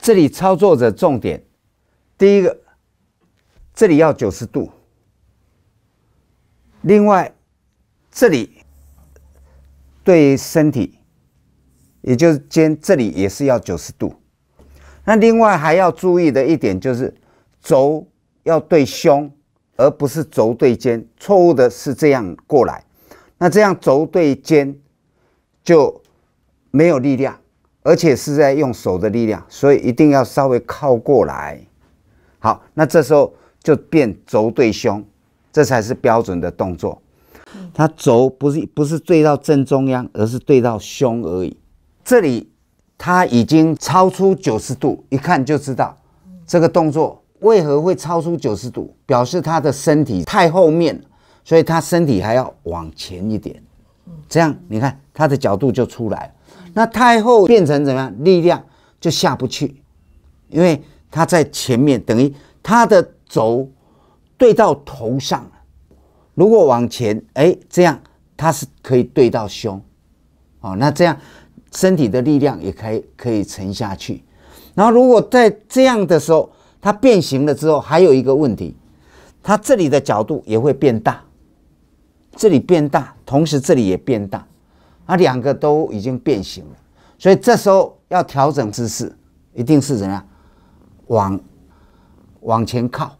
这里操作的重点，第一个，这里要九十度。另外，这里对身体，也就是肩，这里也是要九十度。那另外还要注意的一点就是，轴要对胸，而不是轴对肩。错误的是这样过来，那这样轴对肩就没有力量。而且是在用手的力量，所以一定要稍微靠过来。好，那这时候就变轴对胸，这才是标准的动作。他轴不是不是对到正中央，而是对到胸而已。这里他已经超出九十度，一看就知道这个动作为何会超出九十度，表示他的身体太后面所以他身体还要往前一点。这样你看他的角度就出来了。那太后变成怎么样？力量就下不去，因为她在前面，等于她的轴对到头上。如果往前，哎，这样她是可以对到胸，哦，那这样身体的力量也可以可以沉下去。然后如果在这样的时候，它变形了之后，还有一个问题，它这里的角度也会变大，这里变大，同时这里也变大。他两个都已经变形了，所以这时候要调整姿势，一定是怎样，往往前靠，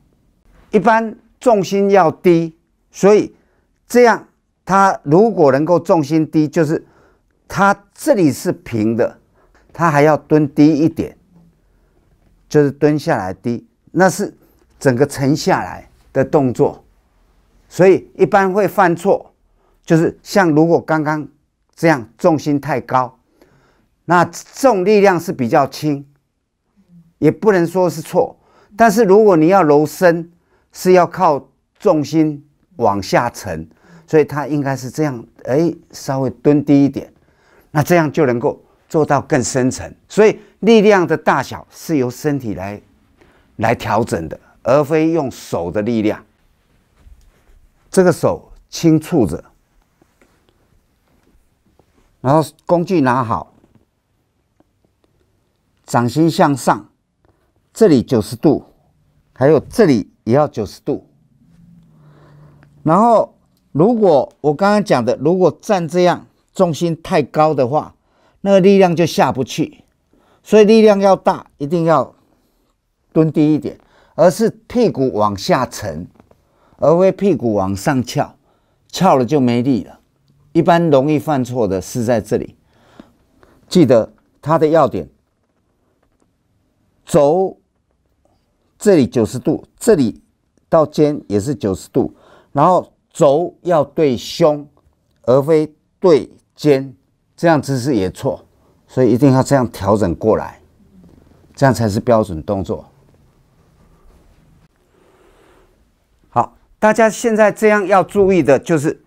一般重心要低，所以这样他如果能够重心低，就是他这里是平的，他还要蹲低一点，就是蹲下来低，那是整个沉下来的动作，所以一般会犯错，就是像如果刚刚。这样重心太高，那这种力量是比较轻，也不能说是错。但是如果你要揉身，是要靠重心往下沉，所以它应该是这样，哎，稍微蹲低一点，那这样就能够做到更深层。所以力量的大小是由身体来来调整的，而非用手的力量。这个手轻触着。然后工具拿好，掌心向上，这里九十度，还有这里也要九十度。然后，如果我刚刚讲的，如果站这样，重心太高的话，那个力量就下不去。所以力量要大，一定要蹲低一点，而是屁股往下沉，而非屁股往上翘，翘了就没力了。一般容易犯错的是在这里，记得它的要点，轴这里九十度，这里到肩也是九十度，然后轴要对胸，而非对肩，这样姿势也错，所以一定要这样调整过来，这样才是标准动作。好，大家现在这样要注意的就是。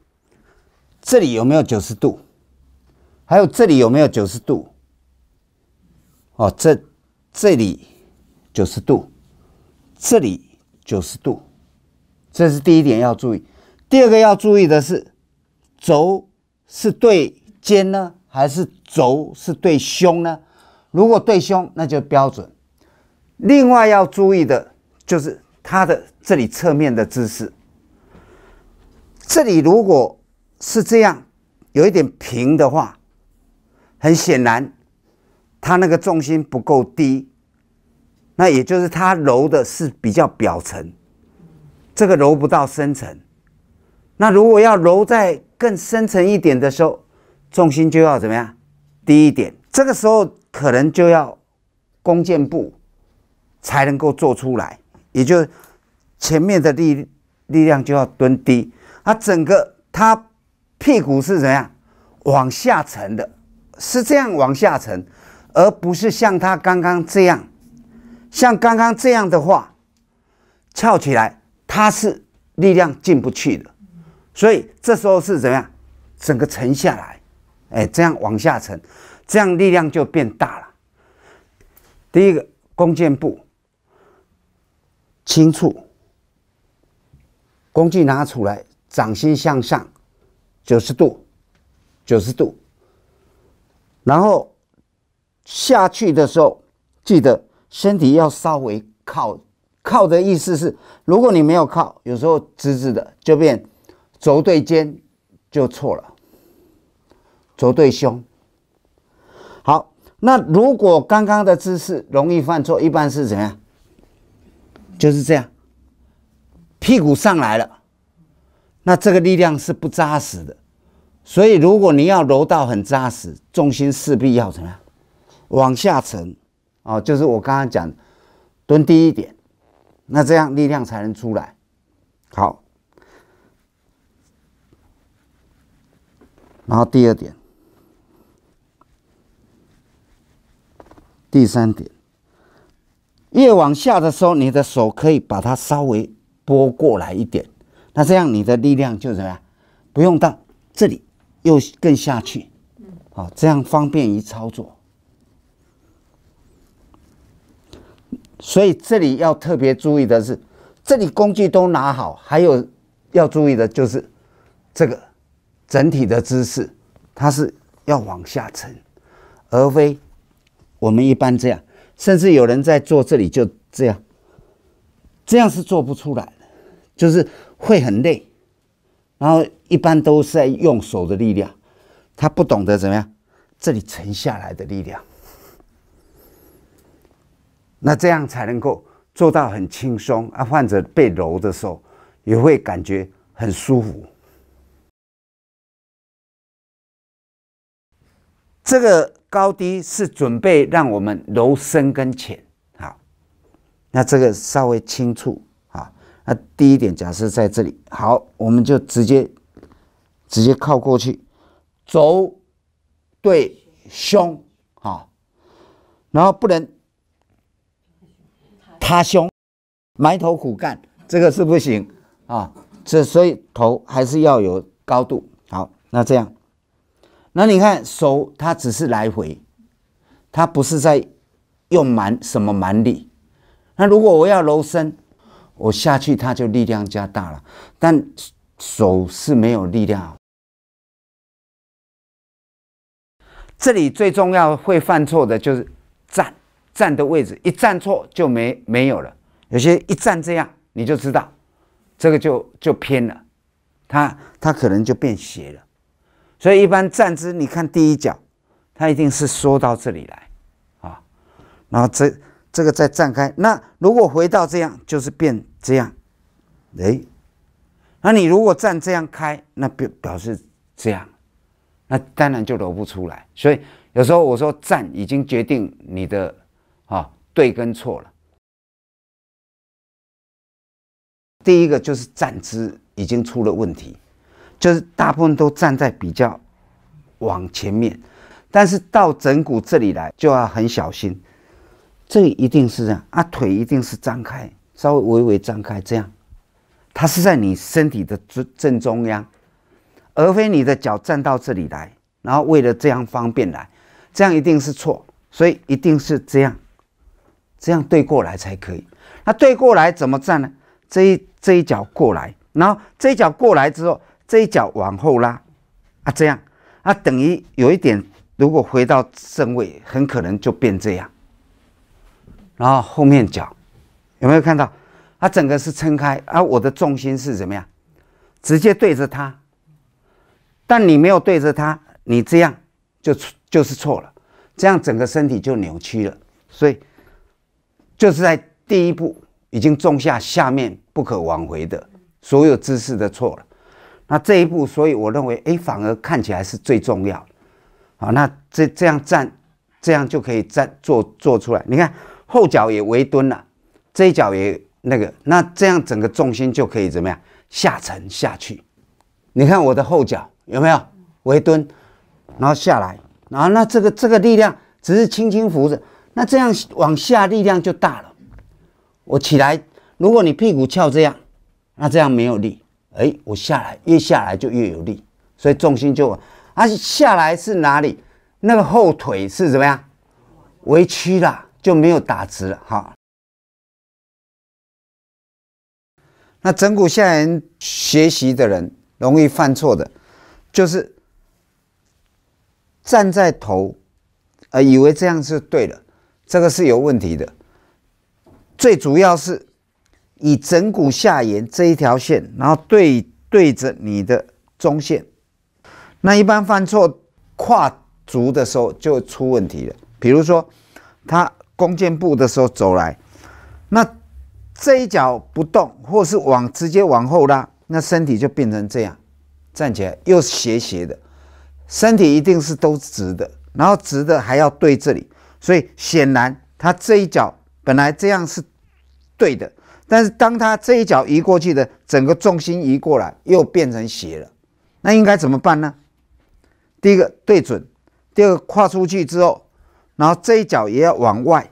这里有没有九十度？还有这里有没有九十度？哦，这这里九十度，这里九十度，这是第一点要注意。第二个要注意的是，轴是对肩呢，还是轴是对胸呢？如果对胸，那就标准。另外要注意的就是它的这里侧面的姿势，这里如果。是这样，有一点平的话，很显然，它那个重心不够低，那也就是它揉的是比较表层，这个揉不到深层。那如果要揉在更深层一点的时候，重心就要怎么样低一点？这个时候可能就要弓箭步才能够做出来，也就是前面的力力量就要蹲低，它整个它。屁股是怎样往下沉的？是这样往下沉，而不是像他刚刚这样。像刚刚这样的话，翘起来，他是力量进不去的。所以这时候是怎样，整个沉下来，哎，这样往下沉，这样力量就变大了。第一个弓箭步，轻触，弓箭拿出来，掌心向上。九十度，九十度，然后下去的时候，记得身体要稍微靠靠的意思是，如果你没有靠，有时候直直的就变轴对肩就错了，轴对胸。好，那如果刚刚的姿势容易犯错，一般是怎么样？就是这样，屁股上来了。那这个力量是不扎实的，所以如果你要柔道很扎实，重心势必要怎么样？往下沉哦，就是我刚刚讲蹲低一点，那这样力量才能出来。好，然后第二点，第三点，越往下的时候，你的手可以把它稍微拨过来一点。那这样你的力量就怎么样？不用到这里，又更下去，好，这样方便于操作。所以这里要特别注意的是，这里工具都拿好，还有要注意的就是这个整体的姿势，它是要往下沉，而非我们一般这样，甚至有人在做这里就这样，这样是做不出来的，就是。会很累，然后一般都是在用手的力量，他不懂得怎么样这里沉下来的力量，那这样才能够做到很轻松啊。患者被揉的时候也会感觉很舒服。这个高低是准备让我们揉深跟浅，好，那这个稍微轻触。那第一点，假设在这里，好，我们就直接直接靠过去，肘对胸，好，然后不能塌胸，埋头苦干，这个是不行啊。这所以头还是要有高度。好，那这样，那你看手，它只是来回，它不是在用蛮什么蛮力。那如果我要揉身。我下去，它就力量加大了，但手是没有力量。这里最重要会犯错的就是站站的位置，一站错就没没有了。有些一站这样，你就知道这个就就偏了，它它可能就变斜了。所以一般站姿，你看第一脚，它一定是缩到这里来，啊，然后这。这个再站开，那如果回到这样，就是变这样，哎，那你如果站这样开，那表表示这样，那当然就揉不出来。所以有时候我说站已经决定你的啊对跟错了。第一个就是站姿已经出了问题，就是大部分都站在比较往前面，但是到枕骨这里来就要很小心。这一定是这样啊！腿一定是张开，稍微微微张开，这样，它是在你身体的正正中央，而非你的脚站到这里来，然后为了这样方便来，这样一定是错，所以一定是这样，这样对过来才可以。那对过来怎么站呢？这一这一脚过来，然后这一脚过来之后，这一脚往后拉，啊，这样，啊，等于有一点，如果回到正位，很可能就变这样。然后后面脚有没有看到？它整个是撑开啊！我的重心是怎么样？直接对着它。但你没有对着它，你这样就就是错了，这样整个身体就扭曲了。所以就是在第一步已经种下下面不可挽回的所有姿势的错了。那这一步，所以我认为，哎，反而看起来是最重要好，那这这样站，这样就可以站做做出来。你看。后脚也微蹲了，这一脚也那个，那这样整个重心就可以怎么样下沉下去？你看我的后脚有没有微蹲，然后下来，然后那这个这个力量只是轻轻扶着，那这样往下力量就大了。我起来，如果你屁股翘这样，那这样没有力。哎，我下来越下来就越有力，所以重心就，而且下来是哪里？那个后腿是怎么样？微屈了。就没有打直了哈。那枕骨下缘学习的人容易犯错的，就是站在头，呃，以为这样是对的，这个是有问题的。最主要是以枕骨下缘这一条线，然后对对着你的中线，那一般犯错跨足的时候就出问题了。比如说他。弓箭步的时候走来，那这一脚不动，或是往直接往后拉，那身体就变成这样，站起来又斜斜的，身体一定是都直的，然后直的还要对这里，所以显然他这一脚本来这样是对的，但是当他这一脚移过去的，整个重心移过来又变成斜了，那应该怎么办呢？第一个对准，第二个跨出去之后。然后这一脚也要往外、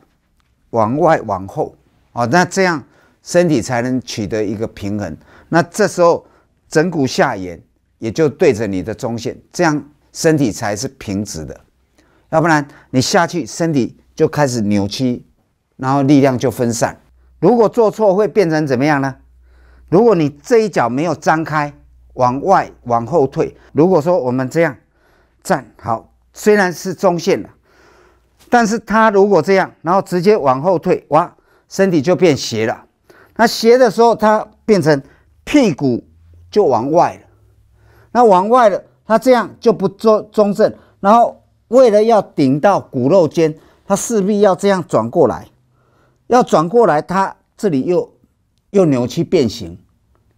往外往后哦，那这样身体才能取得一个平衡。那这时候枕骨下沿也就对着你的中线，这样身体才是平直的。要不然你下去身体就开始扭曲，然后力量就分散。如果做错会变成怎么样呢？如果你这一脚没有张开往外往后退，如果说我们这样站好，虽然是中线了。但是他如果这样，然后直接往后退，哇，身体就变斜了。那斜的时候，他变成屁股就往外了。那往外了，他这样就不做中正。然后为了要顶到骨肉间，他势必要这样转过来。要转过来，他这里又又扭曲变形。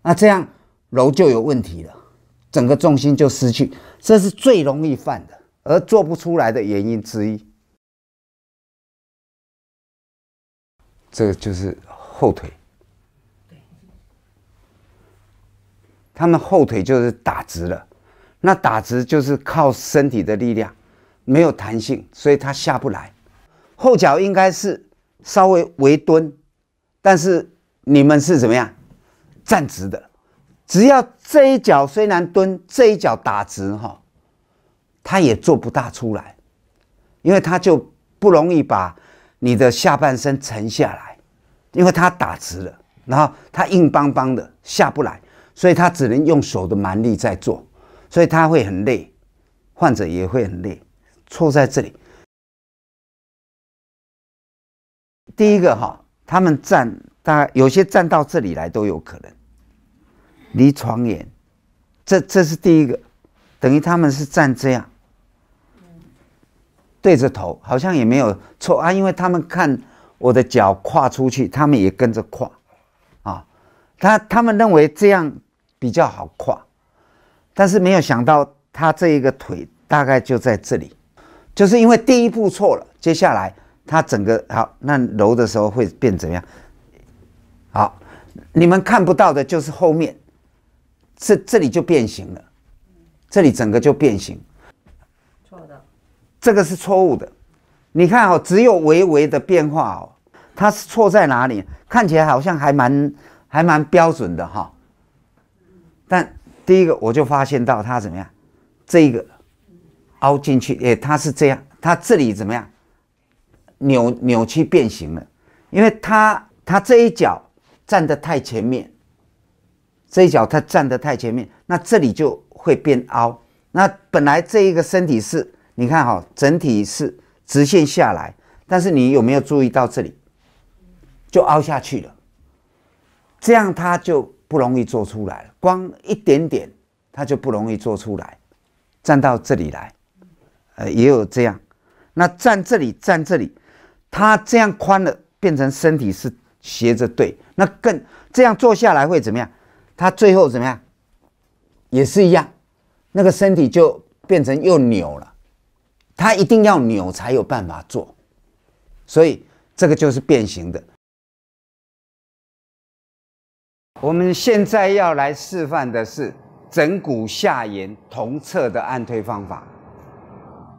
那这样揉就有问题了，整个重心就失去。这是最容易犯的，而做不出来的原因之一。这个就是后腿，他们后腿就是打直了，那打直就是靠身体的力量，没有弹性，所以它下不来。后脚应该是稍微微蹲，但是你们是怎么样站直的？只要这一脚虽然蹲，这一脚打直哈，他也做不大出来，因为他就不容易把。你的下半身沉下来，因为它打直了，然后它硬邦邦的下不来，所以它只能用手的蛮力在做，所以它会很累，患者也会很累，错在这里。第一个哈，他们站，概有些站到这里来都有可能，离床沿，这这是第一个，等于他们是站这样。对着头好像也没有错啊，因为他们看我的脚跨出去，他们也跟着跨，啊，他他们认为这样比较好跨，但是没有想到他这一个腿大概就在这里，就是因为第一步错了，接下来他整个好那揉的时候会变怎么样？好，你们看不到的就是后面，这这里就变形了，这里整个就变形。这个是错误的，你看哦，只有微微的变化哦。它是错在哪里？看起来好像还蛮还蛮标准的哈。但第一个我就发现到它怎么样，这一个凹进去，哎，它是这样，它这里怎么样扭扭曲变形了，因为它它这一脚站得太前面，这一脚它站得太前面，那这里就会变凹。那本来这一个身体是。你看哈，整体是直线下来，但是你有没有注意到这里就凹下去了？这样它就不容易做出来了，光一点点它就不容易做出来。站到这里来，呃，也有这样。那站这里，站这里，它这样宽了，变成身体是斜着对，那更这样坐下来会怎么样？它最后怎么样？也是一样，那个身体就变成又扭了。它一定要扭才有办法做，所以这个就是变形的。我们现在要来示范的是枕骨下沿同侧的按推方法。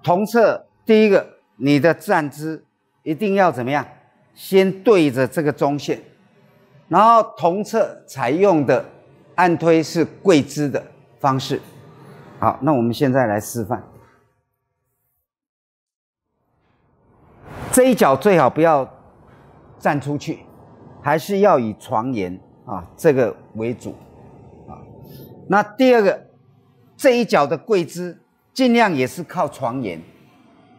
同侧第一个，你的站姿一定要怎么样？先对着这个中线，然后同侧采用的按推是跪姿的方式。好，那我们现在来示范。这一脚最好不要站出去，还是要以床沿啊这个为主啊。那第二个，这一脚的跪姿尽量也是靠床沿，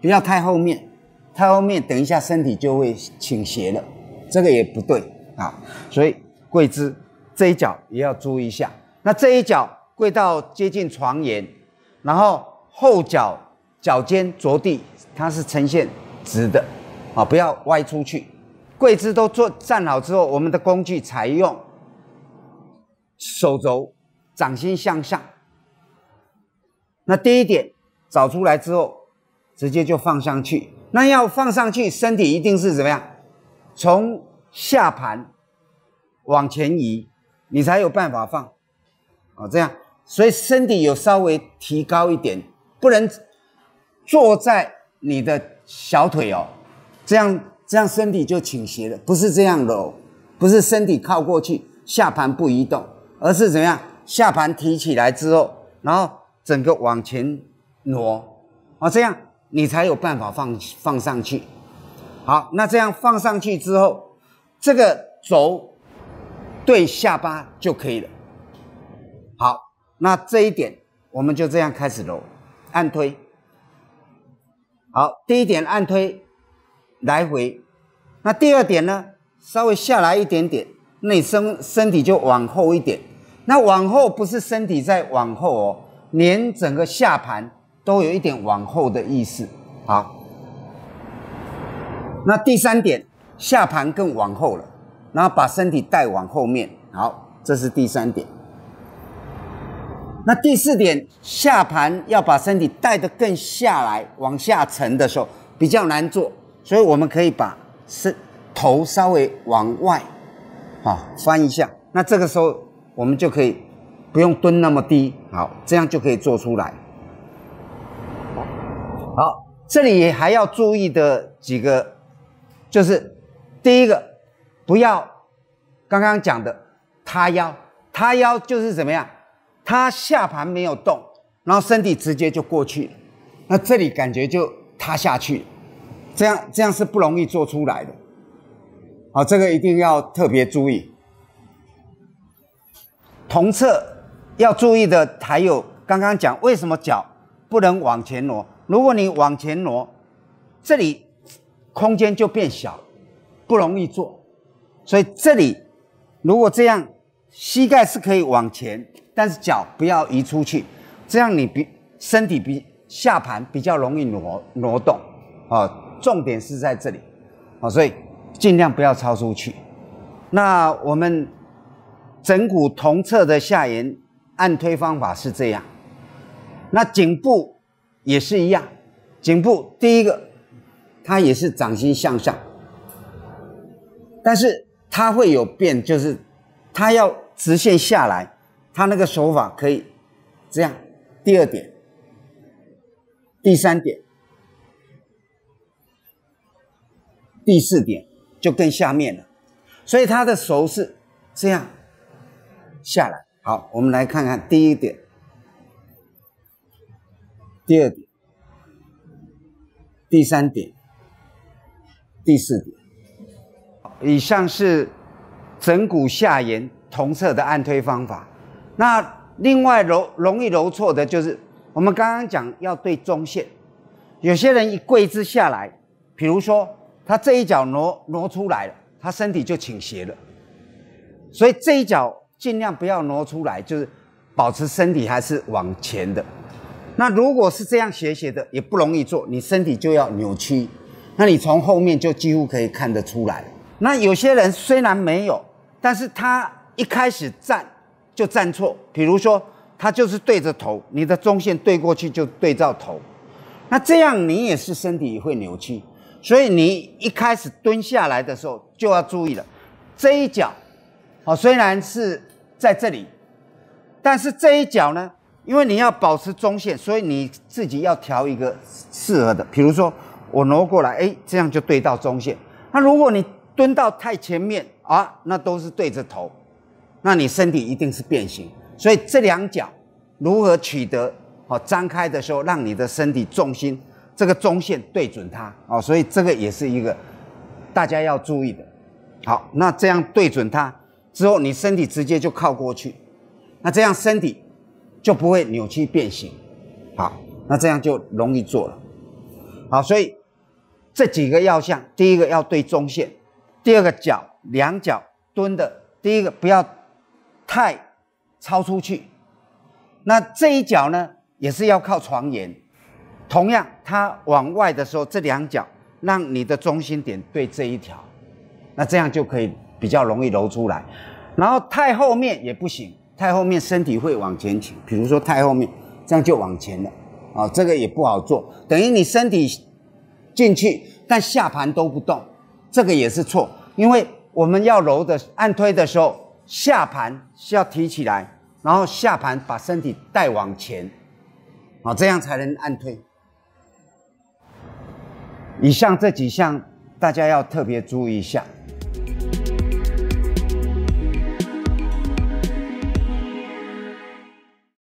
不要太后面，太后面等一下身体就会倾斜了，这个也不对啊。所以跪姿这一脚也要注意一下。那这一脚跪到接近床沿，然后后脚脚尖着地，它是呈现直的。啊，不要歪出去，跪姿都坐站好之后，我们的工具采用手肘，掌心向下。那第一点找出来之后，直接就放上去。那要放上去，身体一定是怎么样？从下盘往前移，你才有办法放。哦，这样，所以身体有稍微提高一点，不能坐在你的小腿哦。这样这样身体就倾斜了，不是这样揉，不是身体靠过去，下盘不移动，而是怎么样？下盘提起来之后，然后整个往前挪，啊，这样你才有办法放放上去。好，那这样放上去之后，这个轴对下巴就可以了。好，那这一点我们就这样开始揉，按推。好，第一点按推。来回，那第二点呢？稍微下来一点点，内身身体就往后一点。那往后不是身体在往后哦，连整个下盘都有一点往后的意思。好，那第三点，下盘更往后了，然后把身体带往后面。好，这是第三点。那第四点，下盘要把身体带得更下来，往下沉的时候比较难做。所以我们可以把是头稍微往外啊翻一下，那这个时候我们就可以不用蹲那么低，好，这样就可以做出来。好，这里还要注意的几个，就是第一个，不要刚刚讲的塌腰，塌腰就是怎么样？他下盘没有动，然后身体直接就过去，那这里感觉就塌下去。这样这样是不容易做出来的，好，这个一定要特别注意。同侧要注意的还有，刚刚讲为什么脚不能往前挪？如果你往前挪，这里空间就变小，不容易做。所以这里如果这样，膝盖是可以往前，但是脚不要移出去，这样你比身体比下盘比较容易挪挪动，啊。重点是在这里，好，所以尽量不要超出去。那我们整骨同侧的下沿按推方法是这样，那颈部也是一样。颈部第一个，它也是掌心向上，但是它会有变，就是它要直线下来。它那个手法可以这样。第二点，第三点。第四点就更下面了，所以他的手是这样下来。好，我们来看看第一点、第二点、第三点、第四点。以上是枕骨下沿同侧的按推方法。那另外揉容易揉错的就是我们刚刚讲要对中线，有些人一跪姿下来，比如说。他这一脚挪挪出来了，他身体就倾斜了。所以这一脚尽量不要挪出来，就是保持身体还是往前的。那如果是这样斜斜的，也不容易做，你身体就要扭曲。那你从后面就几乎可以看得出来那有些人虽然没有，但是他一开始站就站错，比如说他就是对着头，你的中线对过去就对照头，那这样你也是身体会扭曲。所以你一开始蹲下来的时候就要注意了，这一脚，哦虽然是在这里，但是这一脚呢，因为你要保持中线，所以你自己要调一个适合的。比如说我挪过来，哎，这样就对到中线。那如果你蹲到太前面啊，那都是对着头，那你身体一定是变形。所以这两脚如何取得，哦张开的时候，让你的身体重心。这个中线对准它啊，所以这个也是一个大家要注意的。好，那这样对准它之后，你身体直接就靠过去，那这样身体就不会扭曲变形。好，那这样就容易做了。好，所以这几个要项，第一个要对中线，第二个脚两脚蹲的，第一个不要太超出去。那这一脚呢，也是要靠床沿。同样，它往外的时候，这两脚让你的中心点对这一条，那这样就可以比较容易揉出来。然后太后面也不行，太后面身体会往前倾。比如说太后面，这样就往前了啊，这个也不好做。等于你身体进去，但下盘都不动，这个也是错。因为我们要揉的按推的时候，下盘要提起来，然后下盘把身体带往前，啊，这样才能按推。以上这几项，大家要特别注意一下。